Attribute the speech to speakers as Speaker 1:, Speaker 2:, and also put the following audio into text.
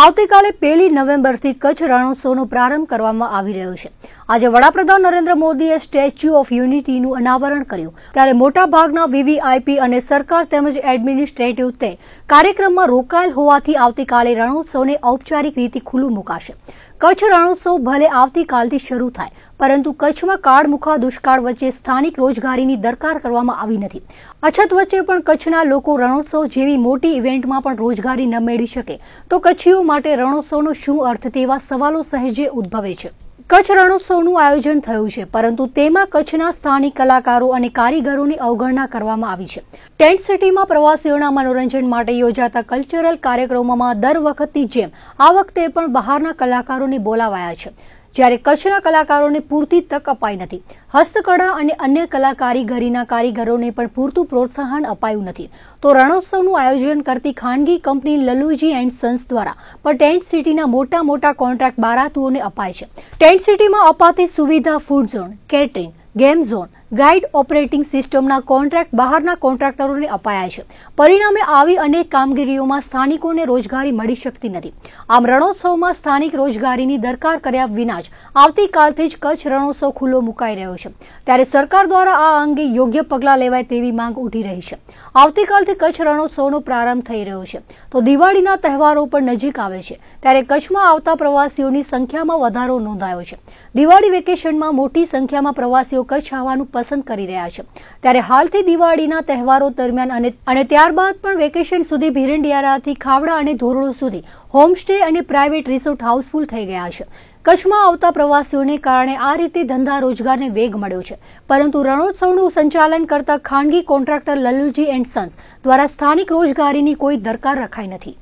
Speaker 1: આવતીકાલે પહેલી નવેમ્બરથી કચ્છ રણોત્સવનો પ્રારંભ કરવામાં આવી રહ્યો છે આજે વડાપ્રધાન નરેન્દ્ર મોદીએ સ્ટેચ્યુ ઓફ યુનિટીનું અનાવરણ કર્યું ત્યારે મોટાભાગના વીવીઆઈપી અને સરકાર તેમજ એડમિનિસ્ટ્રેટિવ તે કાર્યક્રમમાં રોકાયેલ હોવાથી આવતીકાલે રણોત્સવને ઔપચારિક રીતે ખુલ્લું મુકાશે કચ્છ રણોત્સવ ભલે આવતીકાલથી શરૂ થાય પરંતુ કચ્છમાં કાળમુખા દુષ્કાળ વચ્ચે સ્થાનિક રોજગારીની દરકાર કરવામાં આવી નથી અછત વચ્ચે પણ કચ્છના લોકો રણોત્સવ જેવી મોટી ઇવેન્ટમાં પણ રોજગારી ન મેળવી શકે તો કચ્છીઓ માટે રણોત્સવનો શું અર્થ તેવા સવાલો સહેજે ઉદ્ભવે છે કચ્છ રણોત્સવનું આયોજન થયું છે પરંતુ તેમાં કચ્છના સ્થાનિક કલાકારો અને કારીગરોની અવગણના કરવામાં આવી છે ટેન્ટ સિટીમાં પ્રવાસીઓના મનોરંજન માટે યોજાતા કલ્ચરલ કાર્યક્રમોમાં દર વખતની જેમ આ વખતે પણ બહારના કલાકારોને બોલાવાયા છે જ્યારે કચ્છના કલાકારોને પૂરતી તક અપાઈ નથી હસ્તકળા અને અન્ય કલા કારીગરીના કારીગરોને પણ પૂરતું પ્રોત્સાહન અપાયું નથી તો રણોત્સવનું આયોજન કરતી ખાનગી કંપની લલુજી એન્ડ સન્સ દ્વારા પણ ટેન્ટ સિટીના મોટા મોટા કોન્ટ્રાક્ટ બારાતુઓને અપાય છે ટેન્ટ સિટીમાં અપાતી સુવિધા food zone catering game zone guide operating સિસ્ટમના કોન્ટ્રાક્ટ બહારના કોન્ટ્રાક્ટરોને અપાયા છે પરિણામે આવી અનેક કામગીરીઓમાં સ્થાનિકોને રોજગારી મળી શકતી નથી આમ રણોત્સવમાં સ્થાનિક રોજગારીની દરકાર કર્યા વિના જ આવતીકાલથી જ કચ્છ રણોત્સવ ખુલ્લો મુકાઈ રહ્યો છે ત્યારે સરકાર દ્વારા આ અંગે યોગ્ય પગલાં લેવાય તેવી માંગ ઉઠી રહી છે આવતીકાલથી કચ્છ રણોત્સવનો પ્રારંભ થઈ રહ્યો છે તો દિવાળીના તહેવારો પણ નજીક આવે છે ત્યારે કચ્છમાં આવતા પ્રવાસીઓની સંખ્યામાં વધારો નોંધાયો છે દિવાળી વેકેશનમાં મોટી સંખ્યામાં પ્રવાસીઓ કચ્છ આવવાનું પસંદ કરી રહ્યા છે ત્યારે હાલથી દિવાળીના તહેવારો દરમિયાન અને ત્યારબાદ પણ વેકેશન સુધી ભીરંડિયારાથી ખાવડા અને ધોરડો સુધી હોમસ્ટે અને પ્રાઇવેટ રિસોર્ટ હાઉસફુલ થઈ ગયા છે કચ્છમાં આવતા પ્રવાસીઓને કારણે આ રીતે ધંધા રોજગારને વેગ મળ્યો છે પરંતુ રણોત્સવનું સંચાલન કરતા ખાનગી કોન્ટ્રાક્ટર લલ્લુજી એન્ડ સન્સ દ્વારા સ્થાનિક રોજગારીની કોઈ દરકાર રખાઈ નથી